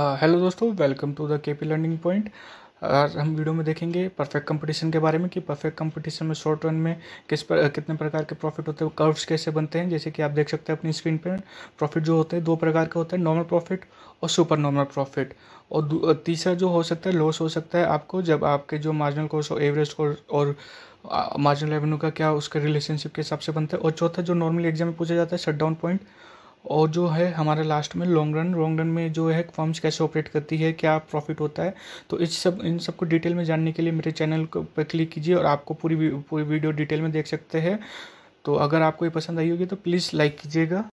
hello uh, दोस्तों welcome to the KP learning point आज हम वीडियो में देखेंगे परफेक्ट कंपटीशन के बारे में कि परफेक्ट कंपटीशन में शॉर्ट रन में किस पर uh, कितने प्रकार के प्रॉफिट होते हैं कर्व्स कैसे बनते हैं जैसे कि आप देख सकते हैं अपनी स्क्रीन पर प्रॉफिट जो होते हैं दो प्रकार के होते हैं नॉर्मल प्रॉफिट और सुपर नॉर्मल प्रॉफिट और uh, तीसरा जो हो सकता है लॉस हो सकता है आपको जब आपके जो मार्जिनल कोर्स और एवरेज कोर्स और मार्जिनल रेवेन्यू का क्या उसके रिलेशनशिप के हिसाब से बनता है और चौथा जो नॉर्मली एग्जाम में पूछा जाता है शट डाउन पॉइंट और जो है हमारे लास्ट में लॉन्ग रन लॉन्ग रन में जो है फॉर्म्स कैसे ऑपरेट करती है क्या प्रॉफिट होता है तो इस सब इन सबको डिटेल में जानने के लिए मेरे चैनल पर क्लिक कीजिए और आपको पूरी पूरी वीडियो डिटेल में देख सकते हैं तो अगर आपको ये पसंद आई होगी तो प्लीज़ लाइक कीजिएगा